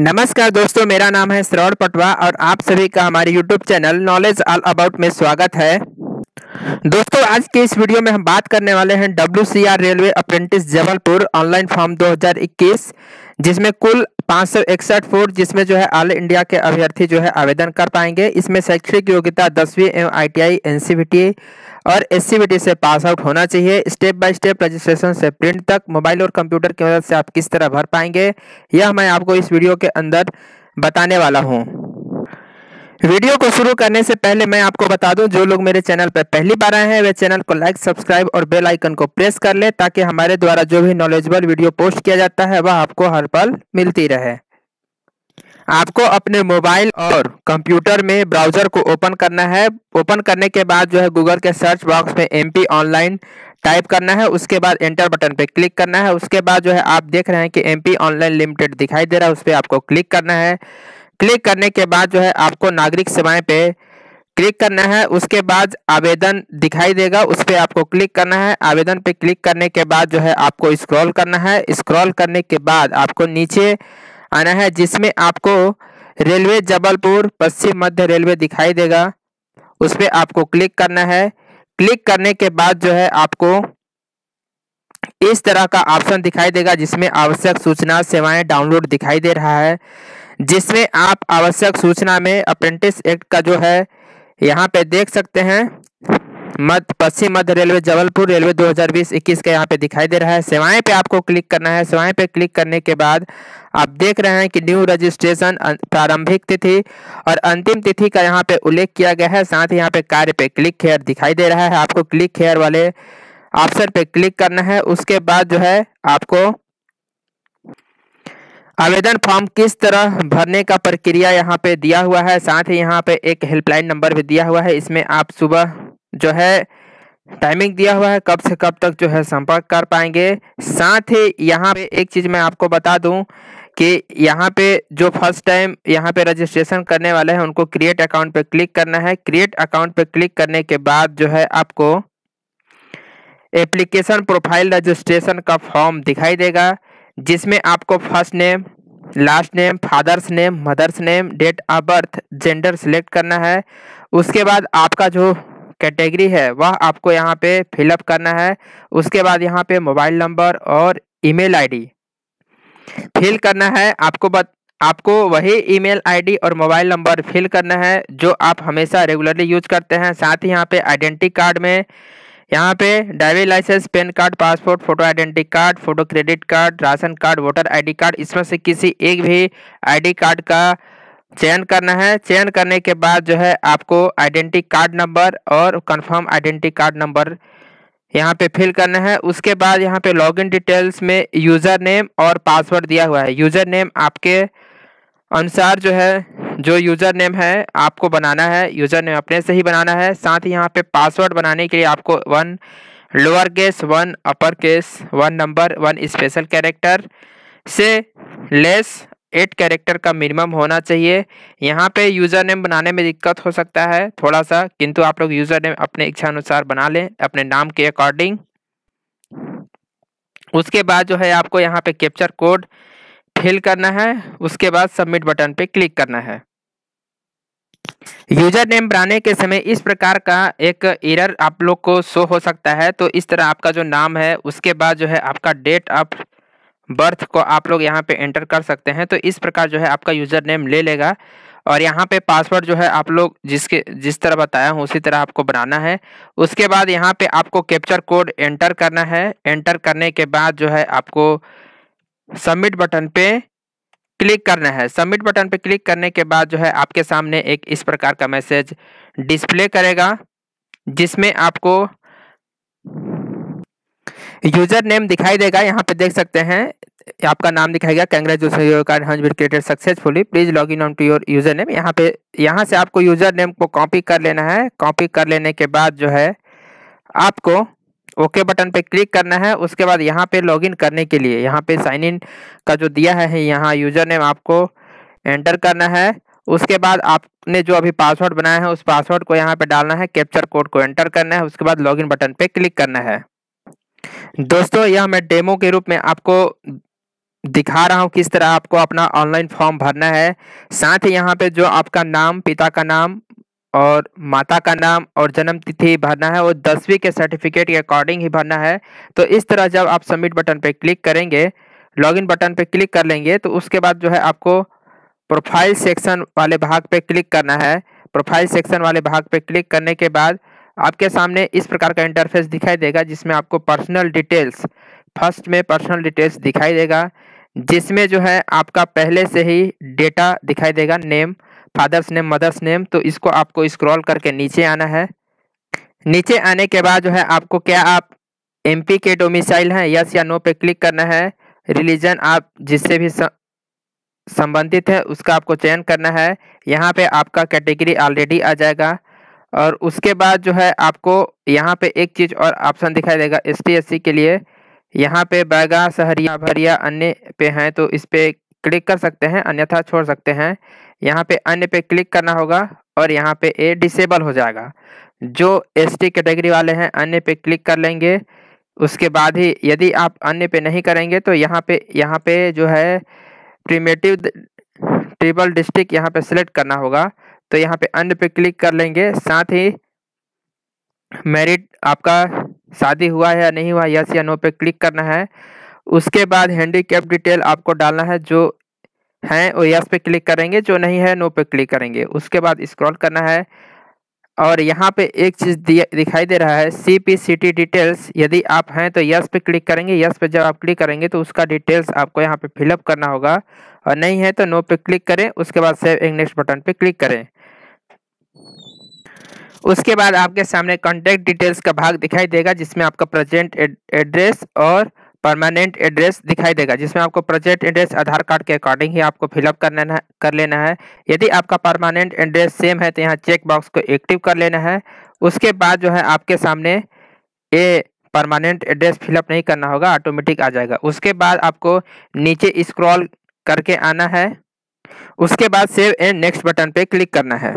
नमस्कार दोस्तों मेरा नाम है श्रवण पटवा और आप सभी का हमारे YouTube channel knowledge all about में स्वागत है दोस्तों आज के इस वीडियो में हम बात करने वाले हैं W railway apprentice Jabalpur online form 2021 जिसमें कुल पाँच सौ इकसठ फुट जिसमें जो है ऑल इंडिया के अभ्यर्थी जो है आवेदन कर पाएंगे इसमें शैक्षणिक योग्यता दसवीं एवं आईटीआई एनसीबीटी और एससीबीटी से पास आउट होना चाहिए स्टेप बाय स्टेप रजिस्ट्रेशन से प्रिंट तक मोबाइल और कंप्यूटर की मदद से आप किस तरह भर पाएंगे यह मैं आपको इस वीडियो के अंदर बताने वाला हूँ वीडियो को शुरू करने से पहले मैं आपको बता दूं जो लोग मेरे चैनल पर पहली बार आए हैं वे चैनल को लाइक सब्सक्राइब और बेल आइकन को प्रेस कर लें ताकि हमारे द्वारा जो भी नॉलेजेबल वीडियो पोस्ट किया जाता है वह आपको हर पल मिलती रहे आपको अपने मोबाइल और कंप्यूटर में ब्राउजर को ओपन करना है ओपन करने के बाद जो है गूगल के सर्च बॉक्स में एम ऑनलाइन टाइप करना है उसके बाद एंटर बटन पर क्लिक करना है उसके बाद जो है आप देख रहे हैं कि एम ऑनलाइन लिमिटेड दिखाई दे रहा है उस पर आपको क्लिक करना है क्लिक करने के बाद जो है आपको नागरिक सेवाएं पे क्लिक करना है उसके बाद आवेदन दिखाई देगा उस पर आपको क्लिक करना है आवेदन पे क्लिक करने के बाद जो है आपको स्क्रॉल करना है स्क्रॉल करने के बाद आपको नीचे आना है जिसमें आपको रेलवे जबलपुर पश्चिम मध्य रेलवे दिखाई देगा उस पर आपको क्लिक करना है क्लिक करने के बाद जो है आपको इस तरह का ऑप्शन दिखाई देगा जिसमें आवश्यक सूचना सेवाएं डाउनलोड दिखाई दे रहा है जिसमें आप आवश्यक सूचना में अप्रेंटिस एक्ट का जो है यहाँ पे देख सकते हैं मध्य पश्चिम मध्य रेलवे जबलपुर रेलवे 2020-21 का यहाँ पे दिखाई दे रहा है सेवाएं पे आपको क्लिक करना है सेवाएं पे क्लिक करने के बाद आप देख रहे हैं कि न्यू रजिस्ट्रेशन अं, प्रारंभिक तिथि और अंतिम तिथि का यहाँ पे उल्लेख किया गया है साथ ही यहाँ पे कार्य पे क्लिक हेयर दिखाई दे रहा है आपको क्लिक हेयर वाले ऑप्शन पे क्लिक करना है उसके बाद जो है आपको आवेदन फॉर्म किस तरह भरने का प्रक्रिया यहाँ पे दिया हुआ है साथ ही यहाँ पे एक हेल्पलाइन नंबर भी दिया हुआ है इसमें आप सुबह जो है टाइमिंग दिया हुआ है कब से कब तक जो है संपर्क कर पाएंगे साथ ही यहाँ पे एक चीज़ मैं आपको बता दूँ कि यहाँ पे जो फर्स्ट टाइम यहाँ पे रजिस्ट्रेशन करने वाले हैं उनको क्रिएट अकाउंट पे क्लिक करना है क्रिएट अकाउंट पे क्लिक करने के बाद जो है आपको एप्लीकेशन प्रोफाइल रजिस्ट्रेशन का फॉर्म दिखाई देगा जिसमें आपको first name last name father's name mother's name date of birth gender select करना है उसके बाद आपका जो कैटेगरी है वह आपको यहाँ पे फिलअप करना है उसके बाद यहाँ पे मोबाइल नंबर और ईमेल आईडी फिल करना है आपको बत, आपको वही ईमेल आईडी और मोबाइल नंबर फिल करना है जो आप हमेशा रेगुलरली यूज करते हैं साथ ही यहाँ पे आइडेंटिटी कार्ड में यहाँ पे driving licence PAN card passport photo identity card photo credit card ration card voter ID card इसमें से किसी एक भी आईडी कार्ड का चयन करना है चयन करने के बाद जो है आपको आइडेंटिटी कार्ड नंबर और कंफर्म आइडेंटिटी कार्ड नंबर यहाँ पे फिल करना है उसके बाद यहाँ पे लॉगिन डिटेल्स में यूज़र नेम और पासवर्ड दिया हुआ है यूज़र नेम आपके अनुसार जो है जो यूज़र नेम है आपको बनाना है यूज़र नेम अपने से ही बनाना है साथ ही यहाँ पे पासवर्ड बनाने के लिए आपको one lower case one upper case one number one special character से लेस एट कैरेक्टर का मिनिमम होना चाहिए यहाँ पे यूज़र नेम बनाने में दिक्कत हो सकता है थोड़ा सा किंतु आप लोग यूज़र नेम अपने इच्छा अनुसार बना लें अपने नाम के अकॉर्डिंग उसके बाद जो है आपको यहाँ पे कैप्चर कोड फिल करना है उसके बाद सबमिट बटन पे क्लिक करना है यूजर नेम बनाने के समय इस प्रकार का एक एरर आप लोग को शो हो सकता है तो इस तरह आपका जो नाम है उसके बाद जो है आपका डेट ऑफ बर्थ को आप लोग यहाँ पे एंटर कर सकते हैं तो इस प्रकार जो है आपका यूज़र नेम ले लेगा और यहाँ पे पासवर्ड जो है आप लोग जिसके जिस तरह बताया हूँ उसी तरह आपको बनाना है उसके बाद यहाँ पे आपको कैप्चर कोड एंटर करना है एंटर करने के बाद जो है आपको सबमिट बटन पे क्लिक करना है सबमिट बटन पर क्लिक करने के बाद जो है आपके सामने एक इस प्रकार का मैसेज डिस्प्ले करेगा जिसमें आपको यूजर नेम दिखाई देगा यहाँ पे देख सकते हैं आपका नाम दिखाएगा congratulation created successfully please log in on to your user name यहाँ पे यहाँ से आपको यूजर नेम को कॉपी कर लेना है कॉपी कर लेने के बाद जो है आपको ओके बटन पे क्लिक करना है उसके बाद यहाँ पे लॉगिन करने के लिए यहाँ पे साइन इन का जो दिया है यहाँ यूज़र नेम आपको एंटर करना है उसके बाद आपने जो अभी पासवर्ड बनाया है उस पासवर्ड को यहाँ पे डालना है कैप्चर कोड को एंटर करना है उसके बाद लॉगिन बटन पे क्लिक करना है दोस्तों यह मैं डेमो के रूप में आपको दिखा रहा हूँ किस तरह आपको अपना ऑनलाइन फॉर्म भरना है साथ ही यहाँ पे जो आपका नाम पिता का नाम और माता का नाम और जन्म तिथि भरना है और दसवीं के सर्टिफिकेट के अकॉर्डिंग ही भरना है तो इस तरह जब आप सबमिट बटन पर क्लिक करेंगे लॉगिन बटन पर क्लिक कर लेंगे तो उसके बाद जो है आपको प्रोफाइल सेक्शन वाले भाग पर क्लिक करना है प्रोफाइल सेक्शन वाले भाग पर क्लिक करने के बाद आपके सामने इस प्रकार का इंटरफेस दिखाई देगा जिसमें आपको पर्सनल डिटेल्स फर्स्ट में पर्सनल डिटेल्स दिखाई देगा जिसमें जो है आपका पहले से ही डेटा दिखाई देगा name father's name mother's name तो इसको आपको स्क्रॉल करके नीचे आना है नीचे आने के बाद जो है आपको क्या आप एम पी के डोमिसाइल हैं यस या नो पे क्लिक करना है रिलीजन आप जिससे भी संबंधित है उसका आपको चयन करना है यहाँ पे आपका कैटेगरी ऑलरेडी आ जाएगा और उसके बाद जो है आपको यहाँ पे एक चीज़ और ऑप्शन दिखाई देगा एस टी के लिए यहाँ पे बैगा सहरिया भरिया अन्य पे हैं तो इस पर क्लिक कर सकते हैं अन्यथा छोड़ सकते हैं यहाँ पे अन्य पे क्लिक करना होगा और यहाँ पे ए डिसेबल हो जाएगा जो एस टी कैटेगरी वाले हैं अन्य पे क्लिक कर लेंगे उसके बाद ही यदि आप अन्य पे नहीं करेंगे तो यहाँ पे यहाँ पे जो है प्रीमेटिव ट्रिपल डिस्ट्रिक्ट यहाँ पे सिलेक्ट करना होगा तो यहाँ पे अन्य पे क्लिक कर लेंगे साथ ही मेरिट आपका शादी हुआ है या नहीं हुआ यस या नो पे क्लिक करना है उसके बाद हैंडीकैप डिटेल आपको डालना है जो है वो यस पे क्लिक करेंगे जो नहीं है नो पे क्लिक करेंगे उसके बाद स्क्रॉल करना है और यहाँ पे एक चीज़ दिखाई दे रहा है C P C T details यदि आप हैं तो यस पे क्लिक करेंगे यस पे जब आप क्लिक करेंगे तो उसका डिटेल्स आपको यहाँ पे फिलअप करना होगा और नहीं है तो नो पे क्लिक करें उसके बाद सेव इंग्लिश नेक्स्ट बटन पे क्लिक करें उसके बाद आपके सामने कॉन्टैक्ट डिटेल्स का भाग दिखाई देगा जिसमें आपका प्रेजेंट एड्रेस और परमानेंट एड्रेस दिखाई देगा जिसमें आपको प्रोजेक्ट एड्रेस आधार कार्ड के अकॉर्डिंग ही आपको फिलअप करना है कर लेना है यदि आपका परमानेंट एड्रेस सेम है तो यहाँ चेक बॉक्स को एक्टिव कर लेना है उसके बाद जो है आपके सामने ये परमानेंट एड्रेस फिलअप नहीं करना होगा ऑटोमेटिक आ जाएगा उसके बाद आपको नीचे स्क्रॉल करके आना है उसके बाद सेव एंड नेक्स्ट बटन पर क्लिक करना है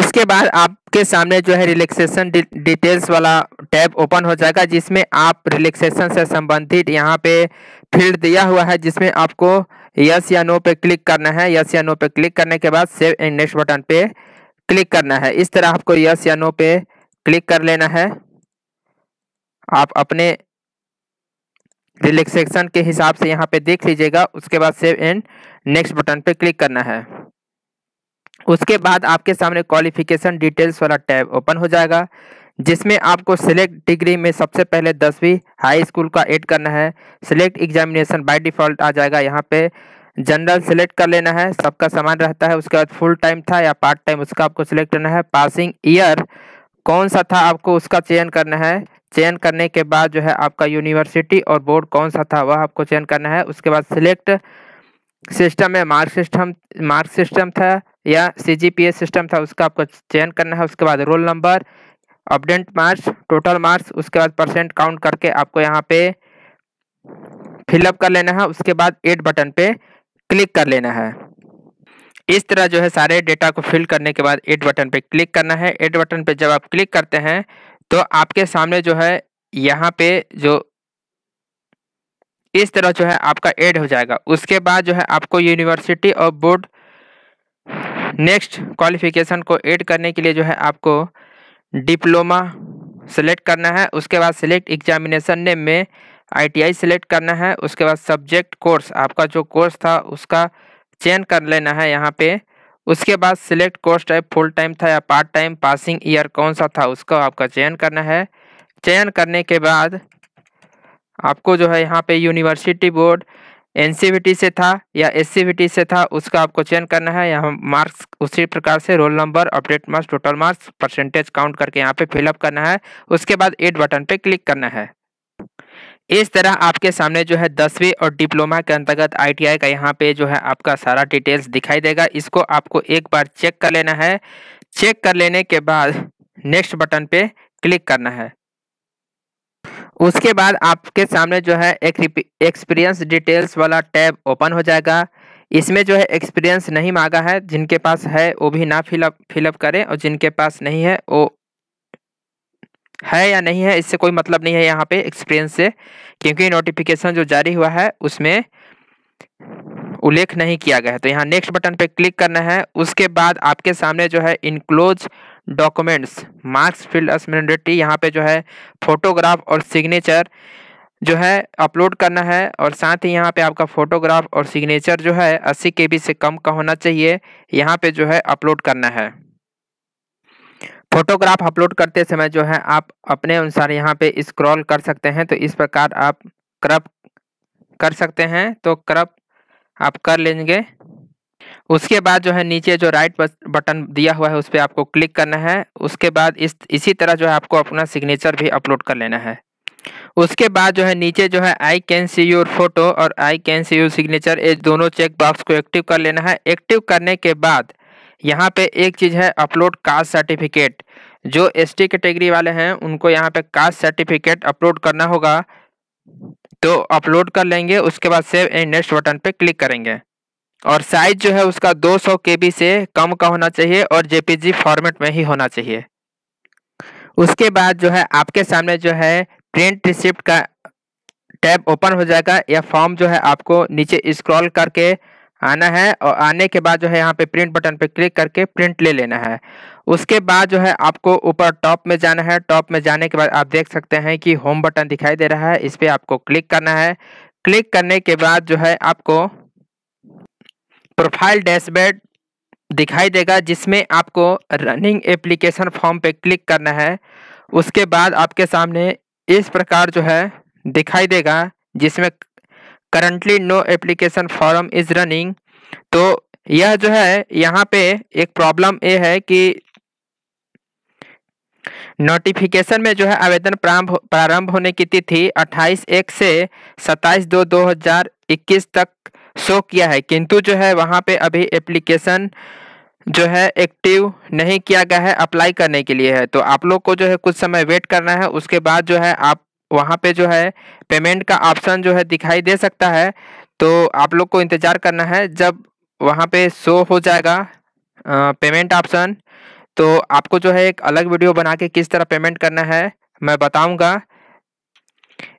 उसके बाद आपके सामने जो है रिलैक्सेशन डिटेल्स वाला टैब ओपन हो जाएगा जिसमें आप रिलैक्सेशन से संबंधित यहाँ पे फील्ड दिया हुआ है जिसमें आपको यस या नो पे क्लिक करना है यस या नो पे क्लिक करने के बाद सेव एंड नेक्स्ट बटन पे क्लिक करना है इस तरह आपको यस या नो पे क्लिक कर लेना है आप अपने रिलैक्सेशन के हिसाब से यहाँ पे देख लीजिएगा उसके बाद सेव एंड नेक्स्ट बटन पे क्लिक करना है उसके बाद आपके सामने क्वालिफिकेशन डिटेल्स वाला टैब ओपन हो जाएगा जिसमें आपको सिलेक्ट डिग्री में सबसे पहले दसवीं हाई स्कूल का ऐड करना है सिलेक्ट एग्जामिनेशन बाय डिफ़ॉल्ट आ जाएगा यहाँ पे जनरल सेलेक्ट कर लेना है सबका समान रहता है उसके बाद फुल टाइम था या पार्ट टाइम उसका आपको सिलेक्ट करना है पासिंग ईयर कौन सा था आपको उसका चयन करना है चयन करने के बाद जो है आपका यूनिवर्सिटी और बोर्ड कौन सा था वह आपको चयन करना है उसके बाद सिलेक्ट सिस्टम में मार्क सिस्टम मार्क सिस्टम था या C G P S system था उसका आपको चयन करना है उसके बाद roll number obtained marks total marks उसके बाद परसेंट काउंट करके आपको यहाँ पे फिलअप कर लेना है उसके बाद एड बटन पे क्लिक कर लेना है इस तरह जो है सारे डेटा को फिल करने के बाद एड बटन पे क्लिक करना है एड बटन पे जब आप क्लिक करते हैं तो आपके सामने जो है यहाँ पे जो इस तरह जो है आपका एड हो जाएगा उसके बाद जो है आपको यूनिवर्सिटी और बोर्ड नेक्स्ट क्वालिफिकेशन को ऐड करने के लिए जो है आपको डिप्लोमा सेलेक्ट करना है उसके बाद सिलेक्ट एग्जामिनेशन नेम में आईटीआई सेलेक्ट करना है उसके बाद सब्जेक्ट कोर्स आपका जो कोर्स था उसका चयन कर लेना है यहाँ पे उसके बाद select course type full time था या पार्ट टाइम पासिंग ईयर कौन सा था उसका आपका चयन करना है चयन करने के बाद आपको जो है यहाँ पे यूनिवर्सिटी बोर्ड एनसीवीटी से था या एससीवीटी से था उसका आपको चयन करना है यहाँ मार्क्स उसी प्रकार से roll number obtained marks total marks percentage count करके यहाँ पे फिलअप करना है उसके बाद एड बटन पे क्लिक करना है इस तरह आपके सामने जो है दसवीं और डिप्लोमा के अंतर्गत आईटीआई का यहाँ पे जो है आपका सारा डिटेल्स दिखाई देगा इसको आपको एक बार चेक कर लेना है चेक कर लेने के बाद नेक्स्ट बटन पे क्लिक करना है उसके बाद आपके सामने जो है एक एक्सपीरियंस डिटेल्स वाला टैब ओपन हो जाएगा इसमें जो है एक्सपीरियंस नहीं मांगा है जिनके पास है वो भी ना फिलअप फिलअप करें और जिनके पास नहीं है वो है या नहीं है इससे कोई मतलब नहीं है यहाँ पे एक्सपीरियंस से क्योंकि नोटिफिकेशन जो जारी हुआ है उसमें उल्लेख नहीं किया गया है तो यहाँ नेक्स्ट बटन पे क्लिक करना है उसके बाद आपके सामने जो है इनक्लोज डॉक्यूमेंट्स मार्क्स फील्ड असमेंडिटी यहाँ पे जो है फोटोग्राफ और सिग्नेचर जो है अपलोड करना है और साथ ही यहाँ पे आपका फोटोग्राफ और सिग्नेचर जो है अस्सी के से कम का होना चाहिए यहाँ पे जो है अपलोड करना है फोटोग्राफ अपलोड करते समय जो है आप अपने अनुसार यहाँ पे स्क्रॉल कर सकते हैं तो इस प्रकार आप क्रप कर सकते हैं तो क्रप आप कर लेंगे उसके बाद जो है नीचे जो राइट बटन दिया हुआ है उस पर आपको क्लिक करना है उसके बाद इस इसी तरह जो है आपको अपना सिग्नेचर भी अपलोड कर लेना है उसके बाद जो है नीचे जो है I can see your photo और I can see your signature ये दोनों चेक बॉक्स को एक्टिव कर लेना है एक्टिव करने के बाद यहाँ पे एक चीज़ है अपलोड कास्ट सर्टिफिकेट जो एस टी कैटेगरी वाले हैं उनको यहाँ पे कास्ट सर्टिफिकेट अपलोड करना होगा तो अपलोड कर लेंगे उसके बाद सेव एंड नेक्स्ट बटन पे क्लिक करेंगे और साइज जो है उसका 200 सौ से कम का होना चाहिए और जी फॉर्मेट में ही होना चाहिए उसके बाद जो है आपके सामने जो है प्रिंट रिसिप्ट का टैब ओपन हो जाएगा या फॉर्म जो है आपको नीचे स्क्रॉल करके आना है और आने के बाद जो है यहाँ पे प्रिंट बटन पे क्लिक करके प्रिंट ले लेना है उसके बाद जो है आपको ऊपर टॉप में जाना है टॉप में जाने के बाद आप देख सकते हैं कि होम बटन दिखाई दे रहा है इस पर आपको क्लिक करना है क्लिक करने के बाद जो है आपको प्रोफाइल डैशबोर्ड दिखाई देगा जिसमें आपको रनिंग एप्लीकेशन फॉर्म पे क्लिक करना है उसके बाद आपके सामने इस प्रकार जो है दिखाई देगा जिसमें currently no application form is running तो यह जो है यहाँ पे एक प्रॉब्लम ये है कि नोटिफिकेशन में जो है आवेदन प्रारंभ प्रारंभ होने की तिथि 28 एक से 27 दो 2021 तक शो किया है किंतु जो है वहाँ पे अभी एप्लीकेशन जो है एक्टिव नहीं किया गया है अप्लाई करने के लिए है तो आप लोग को जो है कुछ समय वेट करना है उसके बाद जो है आप वहाँ पे जो है पेमेंट का ऑप्शन जो है दिखाई दे सकता है तो आप लोग को इंतज़ार करना है जब वहाँ पे शो हो जाएगा पेमेंट ऑप्शन तो आपको जो है एक अलग वीडियो बना के किस तरह पेमेंट करना है मैं बताऊँगा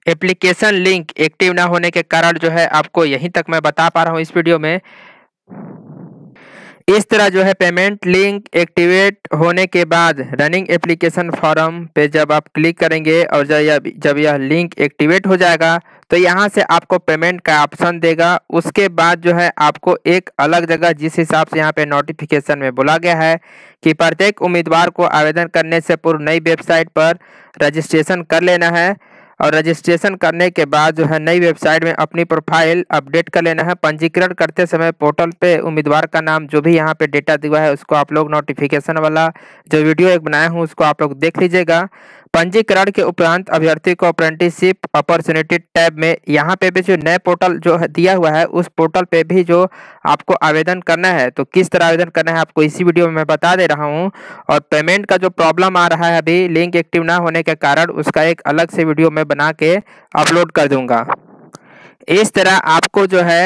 एप्लीकेशन लिंक एक्टिव ना होने के कारण जो है आपको यहीं तक मैं बता पा रहा हूँ इस वीडियो में इस तरह जो है पेमेंट लिंक एक्टिवेट होने के बाद रनिंग एप्लीकेशन फॉर्म पे जब आप क्लिक करेंगे और जब जब यह लिंक एक्टिवेट हो जाएगा तो यहाँ से आपको पेमेंट का ऑप्शन देगा उसके बाद जो है आपको एक अलग जगह जिस हिसाब से यहाँ पे नोटिफिकेशन में बोला गया है कि प्रत्येक उम्मीदवार को आवेदन करने से पूर्व नई वेबसाइट पर रजिस्ट्रेशन कर लेना है और रजिस्ट्रेशन करने के बाद जो है नई वेबसाइट में अपनी प्रोफाइल अपडेट कर लेना है पंजीकरण करते समय पोर्टल पे उम्मीदवार का नाम जो भी यहाँ पे डेटा दिया है उसको आप लोग नोटिफिकेशन वाला जो वीडियो एक बनाया हूँ उसको आप लोग देख लीजिएगा पंजीकरण के उपरांत अभ्यर्थी को अप्रेंटिसशिप अपॉर्चुनिटी टैब में यहाँ पे भी जो नए पोर्टल जो दिया हुआ है उस पोर्टल पे भी जो आपको आवेदन करना है तो किस तरह आवेदन करना है आपको इसी वीडियो में मैं बता दे रहा हूँ और पेमेंट का जो प्रॉब्लम आ रहा है अभी लिंक एक्टिव ना होने के कारण उसका एक अलग से वीडियो मैं बना के अपलोड कर दूँगा इस तरह आपको जो है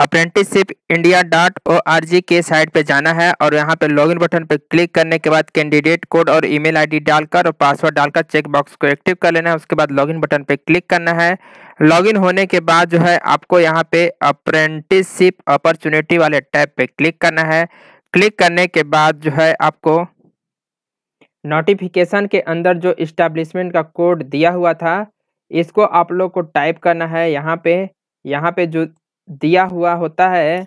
apprenticeship India dot O R G के साइट पे जाना है और यहाँ पे लॉगिन बटन पे क्लिक करने के बाद कैंडिडेट कोड और ईमेल आईडी डालकर और पासवर्ड डालकर चेक बॉक्स को एक्टिव कर लेना है उसके बाद लॉगिन बटन पे क्लिक करना है लॉगिन होने के बाद जो है आपको यहाँ पे अप्रेंटिसशिप अपॉर्चुनिटी वाले टैब पे क्लिक करना है क्लिक करने के बाद जो है आपको नोटिफिकेशन के अंदर जो इस्टेब्लिशमेंट का कोड दिया हुआ था इसको आप लोग को टाइप करना है यहाँ पे यहाँ पे जो दिया हुआ होता है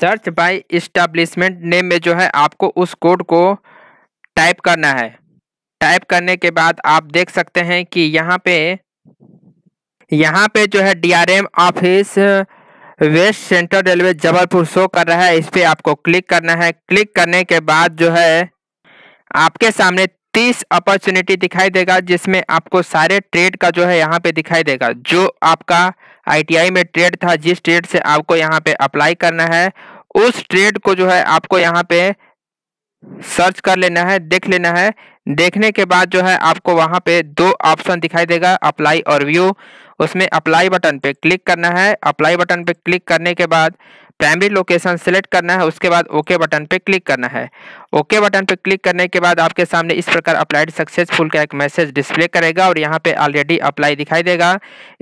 सर्च बाय इस्टाब्लिशमेंट नेम में जो है आपको उस कोड को टाइप करना है टाइप करने के बाद आप देख सकते हैं कि यहाँ पे यहाँ पे जो है DRM office West Central Railway Jabalpur show कर रहा है इस पर आपको क्लिक करना है क्लिक करने के बाद जो है आपके सामने तीस अपॉर्चुनिटी दिखाई देगा जिसमें आपको सारे ट्रेड का जो है यहाँ पे दिखाई देगा जो आपका आईटीआई में ट्रेड था जिस ट्रेड से आपको यहाँ पे अप्लाई करना है उस ट्रेड को जो है आपको यहाँ पे सर्च कर लेना है देख लेना है देखने के बाद जो है आपको वहाँ पे दो ऑप्शन दिखाई देगा अप्लाई और व्यू उसमें अप्लाई बटन पे क्लिक करना है अप्लाई बटन पे क्लिक करने के बाद प्राइमरी लोकेशन सेलेक्ट करना है उसके बाद ओके बटन पर क्लिक करना है ओके बटन पर क्लिक करने के बाद आपके सामने इस प्रकार अप्लाइड सक्सेसफुल का एक मैसेज डिस्प्ले करेगा और यहाँ पे ऑलरेडी अप्लाई दिखाई देगा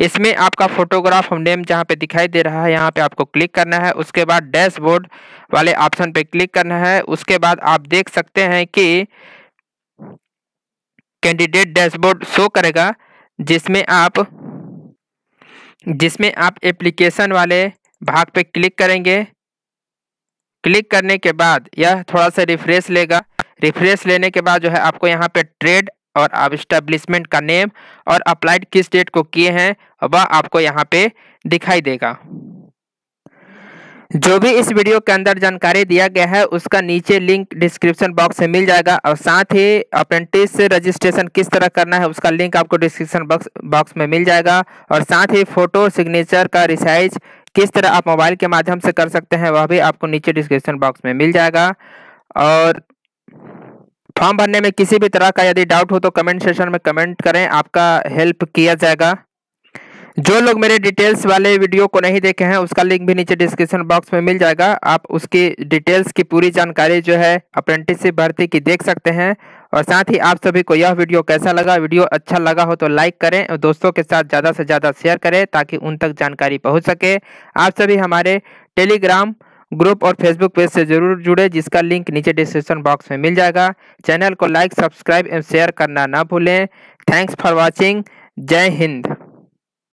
इसमें आपका फोटोग्राफ नेम जहाँ पे दिखाई दे रहा है यहाँ पे आपको क्लिक करना है उसके बाद डैशबोर्ड वाले ऑप्शन पर क्लिक करना है उसके बाद आप देख सकते हैं कि कैंडिडेट डैशबोर्ड शो करेगा जिसमें आप जिसमें आप एप्लीकेशन वाले भाग पे क्लिक करेंगे क्लिक करने के बाद यह थोड़ा सा रिफ्रेश लेगा रिफ्रेश लेने के बाद जो है आपको यहाँ पे ट्रेड और आप इस्टेब्लिशमेंट का नेम और अप्लाइड किस डेट को किए हैं वह आपको यहाँ पे दिखाई देगा जो भी इस वीडियो के अंदर जानकारी दिया गया है उसका नीचे लिंक डिस्क्रिप्शन बॉक्स में मिल जाएगा और साथ ही अप्रेंटिस रजिस्ट्रेशन किस तरह करना है उसका लिंक आपको डिस्क्रिप्शन बॉक्स बॉक्स में मिल जाएगा और साथ ही फोटो सिग्नेचर का रिसाइज किस तरह आप मोबाइल के माध्यम से कर सकते हैं वह भी आपको नीचे डिस्क्रिप्शन बॉक्स में मिल जाएगा और फॉर्म भरने में किसी भी तरह का यदि डाउट हो तो कमेंट सेशन में कमेंट करें आपका हेल्प किया जाएगा जो लोग मेरे डिटेल्स वाले वीडियो को नहीं देखे हैं उसका लिंक भी नीचे डिस्क्रिप्शन बॉक्स में मिल जाएगा आप उसकी डिटेल्स की पूरी जानकारी जो है अप्रेंटिसशिप भर्ती की देख सकते हैं और साथ ही आप सभी को यह वीडियो कैसा लगा वीडियो अच्छा लगा हो तो लाइक करें और दोस्तों के साथ ज़्यादा से ज़्यादा शेयर करें ताकि उन तक जानकारी पहुँच सके आप सभी हमारे टेलीग्राम ग्रुप और फेसबुक पेज से जरूर जुड़े जिसका लिंक नीचे डिस्क्रिप्शन बॉक्स में मिल जाएगा चैनल को लाइक सब्सक्राइब एवं शेयर करना ना भूलें थैंक्स फॉर वॉचिंग जय हिंद